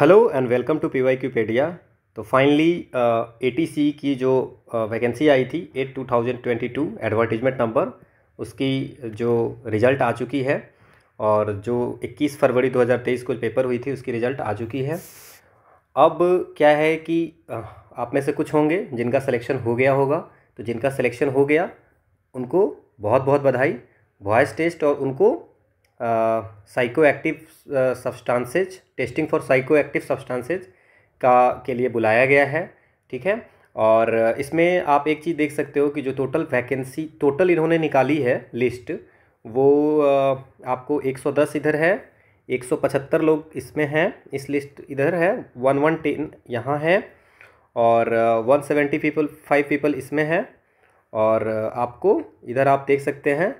hello and welcome to P Y Qpedia तो finally ए T सी की जो वैकेंसी uh, आई थी eight two thousand twenty two advertisement number उसकी जो रिज़ल्ट आ चुकी है और जो इक्कीस फरवरी दो हज़ार तेईस को पेपर हुई थी उसकी रिज़ल्ट आ चुकी है अब क्या है कि uh, आप में से कुछ होंगे जिनका सिलेक्शन हो गया होगा तो जिनका सिलेक्शन हो गया उनको बहुत बहुत बधाई वॉइस टेस्ट और उनको psychoactive substances testing for psychoactive substances का के लिए बुलाया गया है ठीक है और uh, इसमें आप एक चीज़ देख सकते हो कि जो टोटल वैकेंसी टोटल इन्होंने निकाली है लिस्ट वो uh, आपको 110 इधर है 175 लोग इसमें हैं इस लिस्ट इधर है वन वन टेन यहाँ है और one seventy people five people इसमें है और uh, आपको इधर आप देख सकते हैं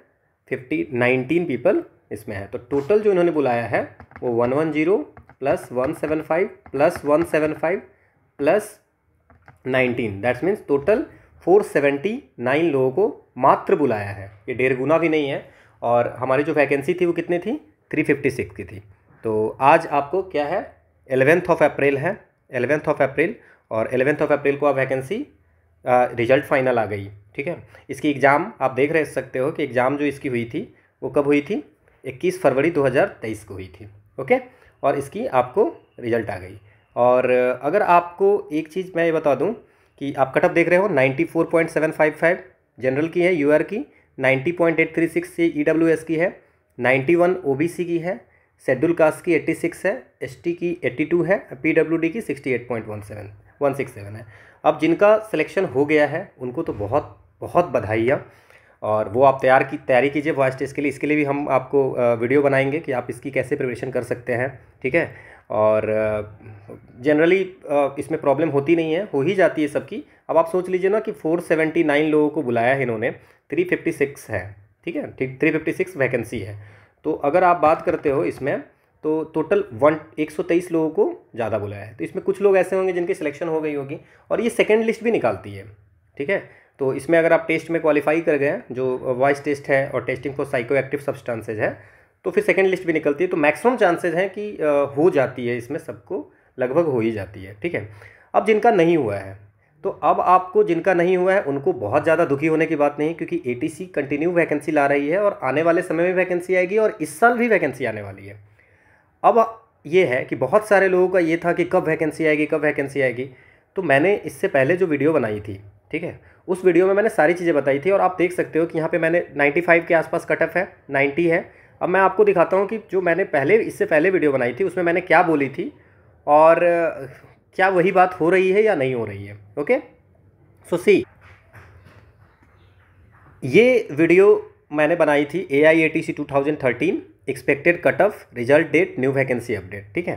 फिफ्टी नाइनटीन पीपल इसमें है तो टोटल जो इन्होंने बुलाया है वो one one zero plus one seven five plus one seven five plus nineteen that's means total four seventy nine लोगों को मात्र बुलाया है ये डेढ़ गुना भी नहीं है और हमारी जो वैकेंसी थी वो कितनी थी थ्री फिफ्टी सिक्स की थी तो आज आपको क्या है एलेवेंथ ऑफ अप्रैल है एलेवेंथ ऑफ अप्रैल और एलेवेंथ ऑफ अप्रैल को आप वैकेंसी रिजल्ट फाइनल आ गई ठीक है इसकी एग्ज़ाम आप देख रह सकते हो कि एग्ज़ाम जो इसकी हुई थी वो कब हुई थी इक्कीस फरवरी तेईस को हुई थी ओके और इसकी आपको रिजल्ट आ गई और अगर आपको एक चीज़ मैं ये बता दूँ कि आप कटअप देख रहे हो 94.755 जनरल की है यूआर की 90.836 डब्ल्यू ईडब्ल्यूएस की है 91 ओबीसी की है शेड्यूल कास्ट की 86 है एसटी की 82 है पीडब्ल्यूडी की 68.17 167 है अब जिनका सिलेक्शन हो गया है उनको तो बहुत बहुत बधाइयाँ और वो आप तैयार की तैयारी कीजिए वॉइस टेस्ट के लिए इसके लिए भी हम आपको वीडियो बनाएंगे कि आप इसकी कैसे प्रिपरेशन कर सकते हैं ठीक है और जनरली इसमें प्रॉब्लम होती नहीं है हो ही जाती है सबकी अब आप सोच लीजिए ना कि फ़ोर सेवेंटी नाइन लोगों को बुलाया है इन्होंने थ्री फिफ्टी सिक्स है ठीक है ठीक थ्री फिफ्टी सिक्स वैकेंसी है तो अगर आप बात करते हो इसमें तो टोटल वन एक सौ तेईस लोगों को ज़्यादा बुलाया है तो इसमें कुछ लोग ऐसे होंगे जिनकी सिलेक्शन हो गई होगी और ये सेकेंड लिस्ट भी निकालती है ठीक है तो इसमें अगर आप टेस्ट में क्वालिफाई कर गए जो वॉइस टेस्ट है और testing for psychoactive substances है तो फिर सेकेंड लिस्ट भी निकलती है तो मैक्सिमम चांसेज हैं कि हो जाती है इसमें सबको लगभग हो ही जाती है ठीक है अब जिनका नहीं हुआ है तो अब आपको जिनका नहीं हुआ है उनको बहुत ज़्यादा दुखी होने की बात नहीं क्योंकि ए कंटिन्यू वैकेंसी ला रही है और आने वाले समय में वैकेंसी आएगी और इस साल भी वैकेंसी आने वाली है अब ये है कि बहुत सारे लोगों का ये था कि कब वैकेंसी आएगी कब वैकेंसी आएगी तो मैंने इससे पहले जो वीडियो बनाई थी ठीक है उस वीडियो में मैंने सारी चीज़ें बताई थी और आप देख सकते हो कि यहाँ पे मैंने 95 के आसपास कट ऑफ है 90 है अब मैं आपको दिखाता हूँ कि जो मैंने पहले इससे पहले वीडियो बनाई थी उसमें मैंने क्या बोली थी और क्या वही बात हो रही है या नहीं हो रही है ओके सो सी ये वीडियो मैंने बनाई थी A I A T C two thousand thirteen expected cut off result date new vacancy update ठीक है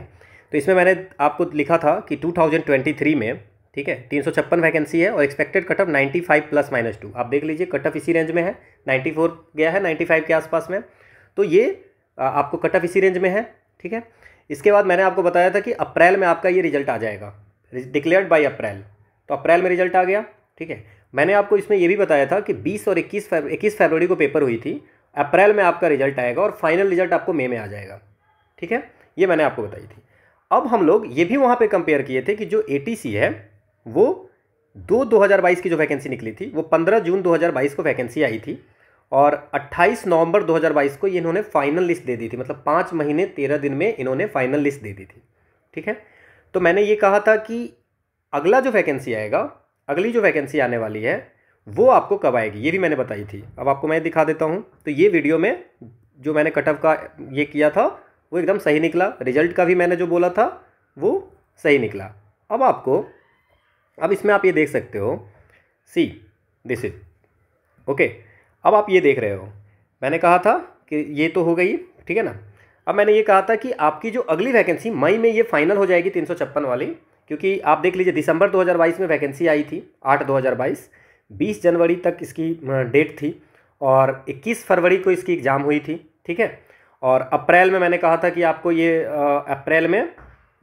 तो इसमें मैंने आपको लिखा था कि 2023 में ठीक है तीन सौ छप्पन वैकेंसी है और expected cutoff ninety five plus minus two आप देख लीजिए कटअप इसी रेंज में है नाइन्टी फोर गया है नाइन्टी फाइव के आसपास में तो ये आपको कटअप इसी रेंज में है ठीक है इसके बाद मैंने आपको बताया था कि अप्रैल में आपका ये रिजल्ट आ जाएगा डिक्लेयर्ड बाई अप्रैल तो अप्रैल में रिजल्ट आ गया ठीक है मैंने आपको इसमें यह भी बताया था कि बीस और इक्कीस इक्कीस फरवरी को पेपर हुई थी अप्रैल में आपका रिजल्ट आएगा और फाइनल रिजल्ट आपको मई में आ जाएगा ठीक है ये मैंने आपको बताई थी अब हम लोग ये भी वहाँ पे कंपेयर किए थे कि जो ए है वो दो 2022 की जो वैकेंसी निकली थी वो 15 जून 2022 को वैकेंसी आई थी और 28 नवंबर 2022 को ये इन्होंने फाइनल लिस्ट दे दी थी मतलब पाँच महीने तेरह दिन में इन्होंने फाइनल लिस्ट दे दी थी ठीक है तो मैंने ये कहा था कि अगला जो वैकेंसी आएगा अगली जो वैकेंसी आने वाली है वो आपको कब आएगी ये भी मैंने बताई थी अब आपको मैं दिखा देता हूँ तो ये वीडियो में जो मैंने कटअप का ये किया था वो एकदम सही निकला रिजल्ट का भी मैंने जो बोला था वो सही निकला अब आपको अब इसमें आप ये देख सकते हो सी दिस इज ओके अब आप ये देख रहे हो मैंने कहा था कि ये तो हो गई ठीक है ना अब मैंने ये कहा था कि आपकी जो अगली वैकेंसी मई में ये फाइनल हो जाएगी तीन वाली क्योंकि आप देख लीजिए दिसंबर 2022 में वैकेंसी आई थी आठ 2022 20 जनवरी तक इसकी डेट थी और 21 फरवरी को इसकी एग्ज़ाम हुई थी ठीक है और अप्रैल में मैंने कहा था कि आपको ये अप्रैल में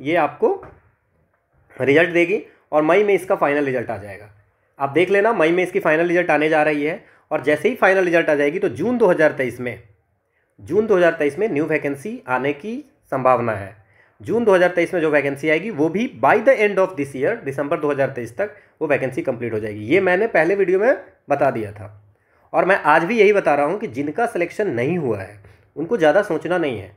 ये आपको रिजल्ट देगी और मई में इसका फाइनल रिजल्ट आ जाएगा आप देख लेना मई में इसकी फाइनल रिजल्ट आने जा रही है और जैसे ही फाइनल रिजल्ट आ जाएगी तो जून 2023 में जून 2023 में न्यू वैकेंसी आने की संभावना है जून 2023 में जो वैकेंसी आएगी वो भी by the end of this year दिसंबर 2023 तक वो वैकेंसी कंप्लीट हो जाएगी ये मैंने पहले वीडियो में बता दिया था और मैं आज भी यही बता रहा हूँ कि जिनका सिलेक्शन नहीं हुआ है उनको ज़्यादा सोचना नहीं है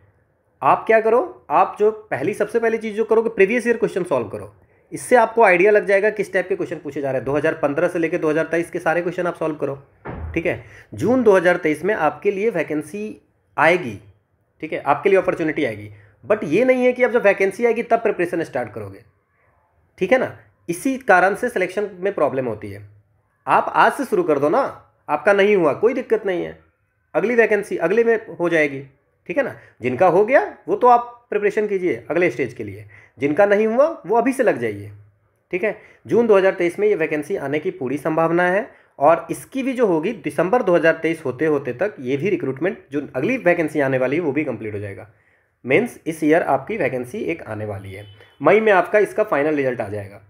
आप क्या करो आप जो पहली सबसे पहली चीज़ जो करो कि प्रीवियस ईयर क्वेश्चन सॉल्व करो इससे आपको आइडिया लग जाएगा किस टाइप के क्वेश्चन पूछे जा रहे हैं 2015 से लेकर 2023 के सारे क्वेश्चन आप सॉल्व करो ठीक है जून 2023 में आपके लिए वैकेंसी आएगी ठीक है आपके लिए अपॉर्चुनिटी आएगी बट ये नहीं है कि अब जब वैकेंसी आएगी तब प्रिपरेशन स्टार्ट करोगे ठीक है ना इसी कारण से सिलेक्शन में प्रॉब्लम होती है आप आज से शुरू कर दो ना आपका नहीं हुआ कोई दिक्कत नहीं है अगली वैकेंसी अगले में हो जाएगी ठीक है ना जिनका हो गया वो तो आप प्रिपरेशन कीजिए अगले स्टेज के लिए जिनका नहीं हुआ वो अभी से लग जाइए ठीक है जून 2023 में ये वैकेंसी आने की पूरी संभावना है और इसकी भी जो होगी दिसंबर 2023 होते होते तक ये भी रिक्रूटमेंट जो अगली वैकेंसी आने वाली है वो भी कंप्लीट हो जाएगा मीन्स इस ईयर आपकी वैकेंसी एक आने वाली है मई में आपका इसका फाइनल रिजल्ट आ जाएगा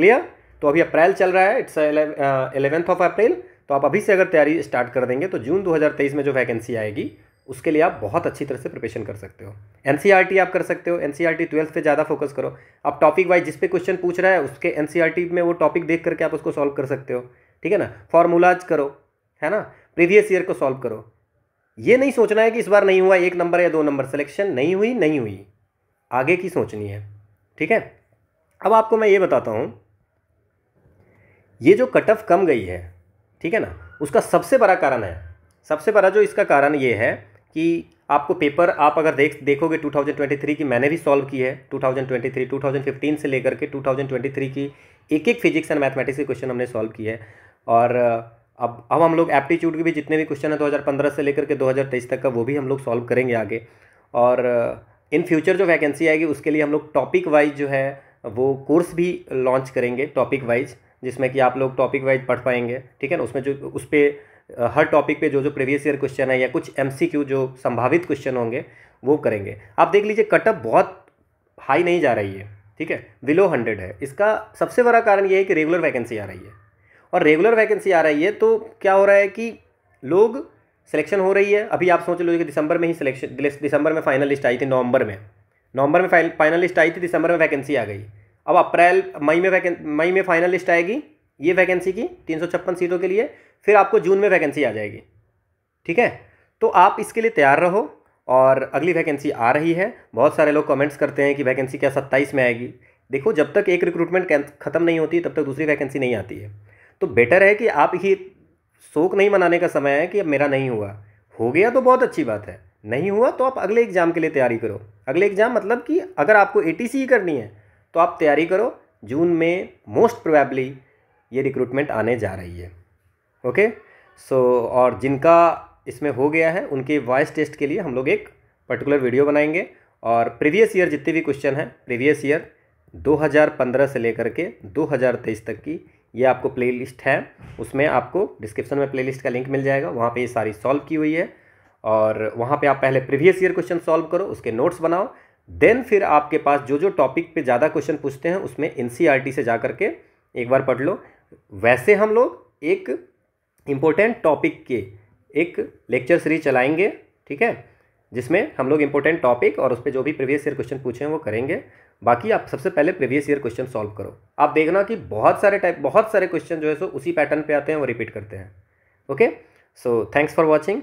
क्लियर तो अभी अप्रैल चल रहा है इट्स एलेवेंथ ऑफ अप्रैल तो आप अभी से अगर तैयारी स्टार्ट कर देंगे तो जून 2023 में जो वैकेंसी आएगी उसके लिए आप बहुत अच्छी तरह से प्रिपेशन कर सकते हो एन e आप कर सकते हो एन सी आर ट्वेल्थ पे ज़्यादा फोकस करो आप टॉपिक वाइज जिस पे क्वेश्चन पूछ रहा है उसके एन e में वो टॉपिक देख करके आप उसको सॉल्व कर सकते हो ठीक है ना फॉर्मूलाज करो है ना प्रीवियस ईयर को सॉल्व करो ये नहीं सोचना है कि इस बार नहीं हुआ एक नंबर या दो नंबर सिलेक्शन नहीं हुई नहीं हुई आगे की सोचनी है ठीक है अब आपको मैं ये बताता हूँ ये जो कट ऑफ कम गई है ठीक है ना उसका सबसे बड़ा कारण है सबसे बड़ा जो इसका कारण ये है कि आपको पेपर आप अगर देख देखोगे 2023 की मैंने भी सॉल्व की है 2023 2015 से लेकर के 2023 की एक एक फिजिक्स एंड मैथमेटिक्स के क्वेश्चन हमने सॉल्व किए हैं और अब अब हम लोग एप्टीट्यूड के भी जितने भी क्वेश्चन हैं 2015 से लेकर के 2023 तक का वो भी हम लोग सॉल्व करेंगे आगे और इन फ्यूचर जो वैकेंसी आएगी उसके लिए हम लोग टॉपिक वाइज जो है वो कोर्स भी लॉन्च करेंगे टॉपिक वाइज जिसमें कि आप लोग टॉपिक वाइज पढ़ पाएंगे ठीक है ना उसमें जो उस पर हर टॉपिक पे जो जो प्रीवियस ईयर क्वेश्चन है या कुछ एम जो संभावित क्वेश्चन होंगे वो करेंगे आप देख लीजिए कटअप बहुत हाई नहीं जा रही है ठीक है बिलो हंड्रेड है इसका सबसे बड़ा कारण ये है कि रेगुलर वैकेंसी आ रही है और रेगुलर वैकेंसी आ रही है तो क्या हो रहा है कि लोग सिलेक्शन हो रही है अभी आप सोच लो कि दिसंबर में ही सिलेक्शन दिसंबर में फाइनल लिस्ट आई थी नवंबर में नवंबर में फाइनल लिस्ट आई थी दिसंबर में वैकेंसी आ गई अब अप्रैल मई में वैकें मई में फाइनल लिस्ट आएगी ये वैकेंसी की तीन सीटों के लिए फिर आपको जून में वैकेंसी आ जाएगी ठीक है तो आप इसके लिए तैयार रहो और अगली वैकेंसी आ रही है बहुत सारे लोग कमेंट्स करते हैं कि वैकेंसी क्या सत्ताईस में आएगी देखो जब तक एक रिक्रूटमेंट ख़त्म नहीं होती तब तक दूसरी वैकेंसी नहीं आती है तो बेटर है कि आप ही शोक नहीं मनाने का समय है कि अब मेरा नहीं हुआ हो गया तो बहुत अच्छी बात है नहीं हुआ तो आप अगले एग्ज़ाम के लिए तैयारी करो अगले एग्ज़ाम मतलब कि अगर आपको ए ही करनी है तो आप तैयारी करो जून में मोस्ट प्रोबेबली ये रिक्रूटमेंट आने जा रही है ओके सो और जिनका इसमें हो गया है उनके वॉइस टेस्ट के लिए हम लोग एक पर्टिकुलर वीडियो बनाएंगे और प्रीवियस ईयर जितने भी क्वेश्चन हैं प्रीवियस ईयर 2015 से लेकर के 2023 तक की ये आपको प्लेलिस्ट है उसमें आपको डिस्क्रिप्शन में प्लेलिस्ट का लिंक मिल जाएगा वहाँ पे ये सारी सॉल्व की हुई है और वहाँ पे आप पहले प्रीवियस ईयर क्वेश्चन सॉल्व करो उसके नोट्स बनाओ देन फिर आपके पास जो जो टॉपिक पे ज़्यादा क्वेश्चन पूछते हैं उसमें एन e से जा करके एक बार पढ़ लो वैसे हम लोग एक इम्पोर्टेंट टॉपिक के एक लेक्चर सीरीज चलाएंगे ठीक है जिसमें हम लोग इम्पोर्टेंट टॉपिक और उस पर जो भी प्रीवियस ईयर क्वेश्चन पूछे हैं वो करेंगे बाकी आप सबसे पहले प्रीवियस ईयर क्वेश्चन सॉल्व करो आप देखना कि बहुत सारे टाइप बहुत सारे क्वेश्चन जो है सो उसी पैटर्न पे आते हैं वो रिपीट करते हैं okay so thanks for watching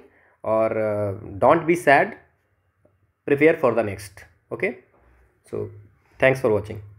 और don't be sad prepare for the next okay so thanks for watching